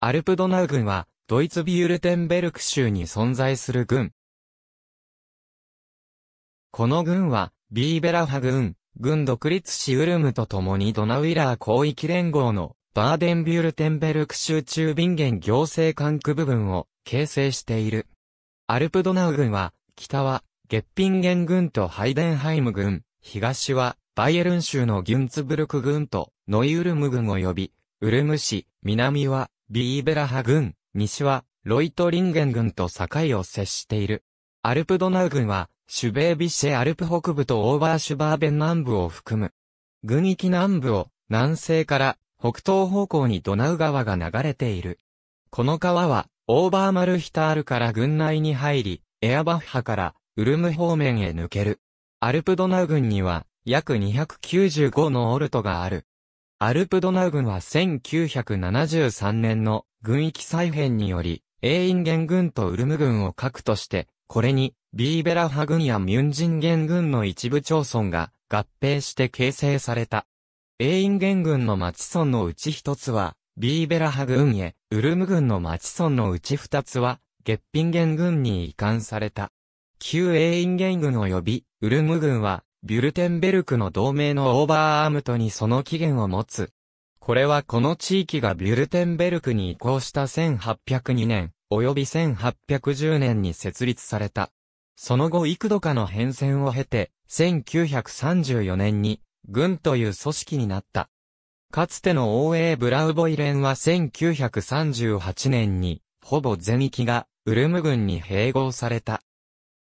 アルプドナウ軍は、ドイツビュルテンベルク州に存在する軍。この軍は、ビーベラハ軍、軍独立しウルムと共にドナウイラー広域連合のバーデンビュルテンベルク州中ビンゲン行政管区部分を形成している。アルプドナウ軍は、北はゲッピンゲン軍とハイデンハイム軍、東はバイエルン州のギュンツブルク軍とノイウルム軍を呼び、ウルム市、南はビーベラハ郡、西は、ロイトリンゲン郡と境を接している。アルプドナウ郡は、シュベービシェアルプ北部とオーバーシュバーベン南部を含む。軍域南部を、南西から、北東方向にドナウ川が流れている。この川は、オーバーマルヒタールから軍内に入り、エアバッハから、ウルム方面へ抜ける。アルプドナウ郡には、約295のオルトがある。アルプドナウ軍は1973年の軍域再編により、エーインゲン軍とウルム軍を核として、これに、ビーベラハ軍やミュンジンゲン軍の一部町村が合併して形成された。エーインゲン軍の町村のうち一つは、ビーベラハ軍へ、ウルム軍の町村のうち二つは、ゲッピンゲン軍に移管された。旧エーインゲン軍及び、ウルム軍は、ビュルテンベルクの同盟のオーバーアームトにその起源を持つ。これはこの地域がビュルテンベルクに移行した1802年、及び1810年に設立された。その後幾度かの変遷を経て、1934年に、軍という組織になった。かつての OA ブラウボイ連は1938年に、ほぼ全域が、ウルム軍に併合された。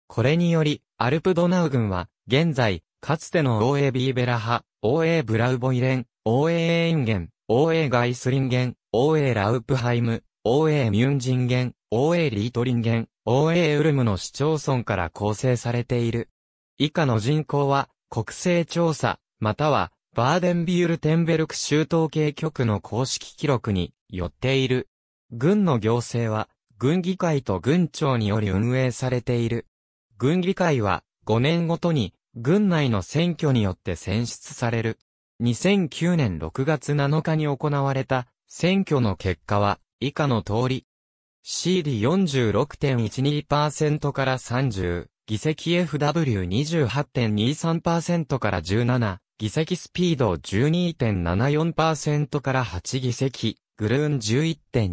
これにより、アルプドナウ軍は、現在、かつての o a ビーベラ派、OA ブラウボイレン、OA エンゲン、OA ガイスリンゲン、OA ラウプハイム、OA ミュンジンゲン、OA リートリンゲン、OA ウルムの市町村から構成されている。以下の人口は、国勢調査、または、バーデンビュールテンベルク州統計局の公式記録によっている。軍の行政は、軍議会と軍庁により運営されている。軍議会は、5年ごとに、軍内の選挙によって選出される。2009年6月7日に行われた選挙の結果は以下の通り。CD46.12% から30、議席 FW28.23% から17、議席スピード12.74%から8議席、グルーン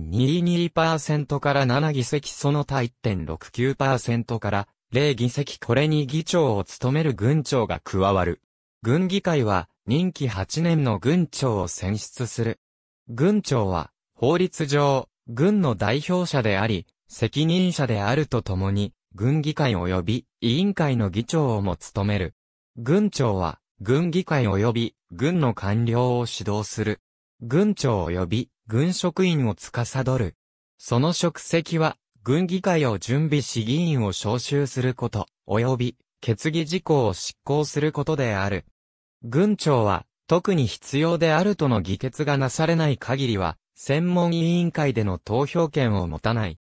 11.22%から7議席その他1.69%から0議席これに議長を務める軍長が加わる。軍議会は、任期8年の軍長を選出する。軍長は、法律上、軍の代表者であり、責任者であるとともに、軍議会及び委員会の議長をも務める。軍長は、軍議会及び軍の官僚を指導する。軍長及び軍職員を司る。その職責は、軍議会を準備し議員を招集すること、及び、決議事項を執行することである。軍庁は、特に必要であるとの議決がなされない限りは、専門委員会での投票権を持たない。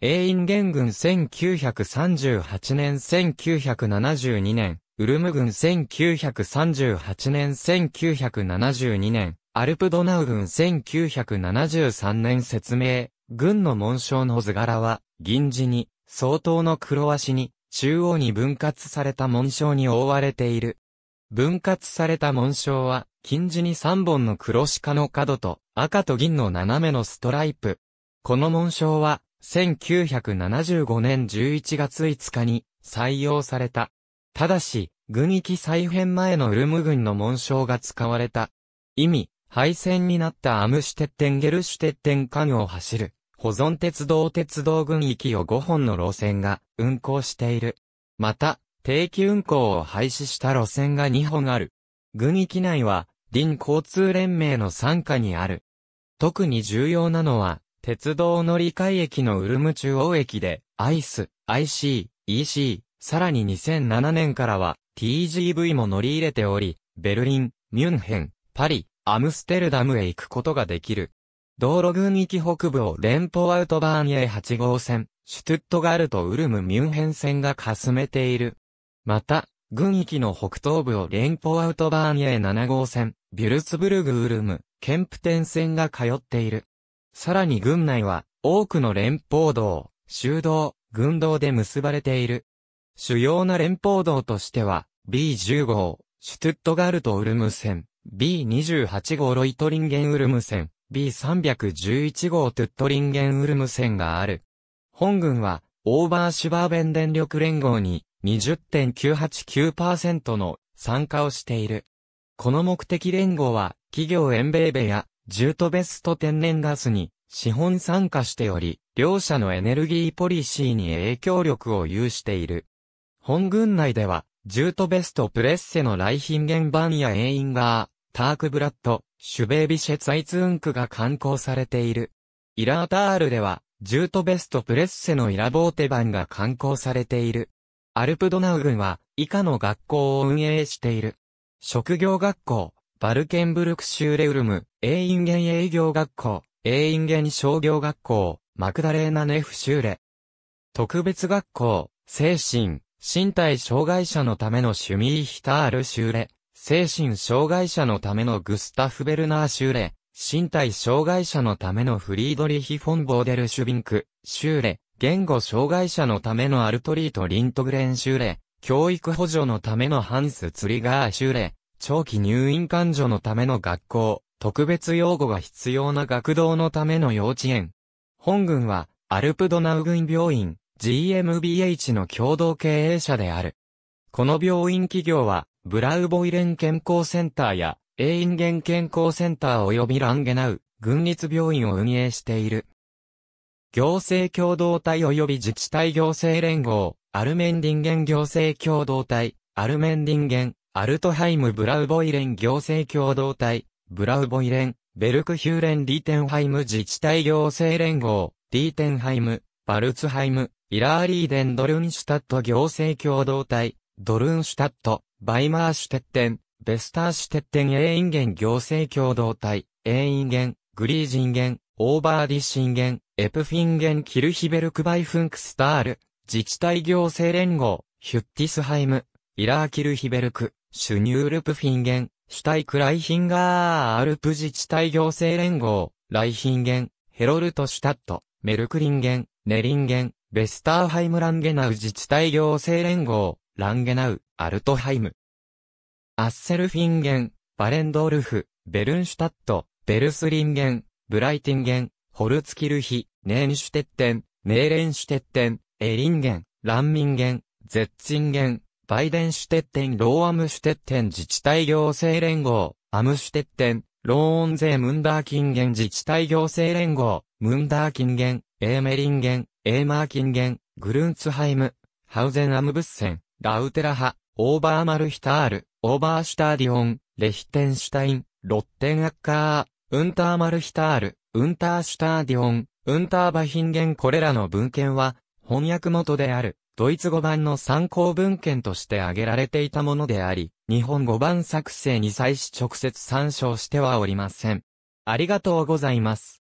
永員元軍1938年1972年、ウルム軍1938年1972年、アルプドナウ軍1973年説明、軍の紋章の図柄は、銀地に、相当の黒足に、中央に分割された紋章に覆われている。分割された紋章は、金地に3本の黒鹿の角と、赤と銀の斜めのストライプ。この紋章は、1975年11月5日に採用された。ただし、軍域再編前のウルム軍の紋章が使われた。意味、廃線になったアムシュテッテンゲルシュテッテン間を走る、保存鉄道鉄道群域を5本の路線が運行している。また、定期運行を廃止した路線が2本ある。群域内は、林交通連盟の傘下にある。特に重要なのは、鉄道乗り換え駅のウルム中央駅で、ICE、IC、EC、さらに2007年からは TGV も乗り入れており、ベルリン、ミュンヘン、パリ、アムステルダムへ行くことができる。道路群域北部を連邦アウトバーニエ8号線、シュトゥットガルトウルムミュンヘン線がかすめている。また、軍域の北東部を連邦アウトバーニエ7号線、ビュルツブルグウルム、ケンプテン線が通っている。さらに軍内は、多くの連邦道、修道、軍道で結ばれている。主要な連邦道としては、b 1 5号、シュトゥットガルトウルム線、B28 号ロイトリンゲンウルム線、B311 号トゥットリンゲンウルム線がある。本軍は、オーバーシュバーベン電力連合に20.989%の参加をしている。この目的連合は、企業エンベーベや、ジュートベスト天然ガスに資本参加しており、両社のエネルギーポリシーに影響力を有している。本軍内では、ジュートベストプレッセの来賓原版や永ガが、タークブラッド、シュベービシェツアイツウンクが刊行されている。イラータールでは、ジュートベストプレッセのイラボーテ版が刊行されている。アルプドナウ軍は、以下の学校を運営している。職業学校、バルケンブルクシューレウルム、エインゲン営業学校、エインゲン商業学校、マクダレーナネフシューレ。特別学校、精神、身体障害者のためのシュミーヒタールシューレ。精神障害者のためのグスタフ・ベルナー・シューレ、身体障害者のためのフリードリヒ・フォン・ボーデル・シュビンク、シューレ、言語障害者のためのアルトリート・リントグレン・シューレ、教育補助のためのハンス・ツリガー・シューレ、長期入院患者のための学校、特別養護が必要な学童のための幼稚園。本軍は、アルプドナウ軍病院、GMBH の共同経営者である。この病院企業は、ブラウボイレン健康センターや、エインゲン健康センター及びランゲナウ、軍立病院を運営している。行政共同体及び自治体行政連合、アルメンディンゲン行政共同体、アルメンディンゲン、アルトハイムブラウボイレン行政共同体、ブラウボイレン、ベルクヒューレンリーテンハイム自治体行政連合、リーテンハイム、バルツハイム、イラーリーデンドルンシュタット行政共同体、ドルンシュタット、バイマーシュテッテン、ベスターシュテッテン、エインゲン行政共同体、エインゲン、グリージンゲン、オーバーディシンゲン、エプフィンゲンキルヒベルクバイフンクスタール、自治体行政連合、ヒュッティスハイム、イラーキルヒベルク、シュニュールプフィンゲン、シュタイクライヒンガーアルプ自治体行政連合、ライヒンゲン、ヘロルトシュタット、メルクリンゲン、ネリンゲン、ベスターハイムランゲナウ自治体行政連合、ランゲナウ、アルトハイム。アッセルフィンゲン、バレンドールフ、ベルンシュタット、ベルスリンゲン、ブライティンゲン、ホルツキルヒ、ネーンシュテッテン、メーレンシュテッテン、エリンゲン、ランミンゲン、ゼッツィンゲン、バイデンシュテッテン、ローアムシュテッテン自治体行政連合、アムシュテッテン、ローンゼムンダーキンゲン自治体行政連合、ムンダーキンゲン、エーメリンゲン、エーマーキンゲン、グルンツハイム、ハウゼンアムブッセン。ラウテラハ、オーバーマルヒタール、オーバーシュターディオン、レヒテンシュタイン、ロッテンアッカー、ウンターマルヒタール、ウンターシュターディオン、ウンターバヒンゲンこれらの文献は、翻訳元である、ドイツ語版の参考文献として挙げられていたものであり、日本語版作成に際し直接参照してはおりません。ありがとうございます。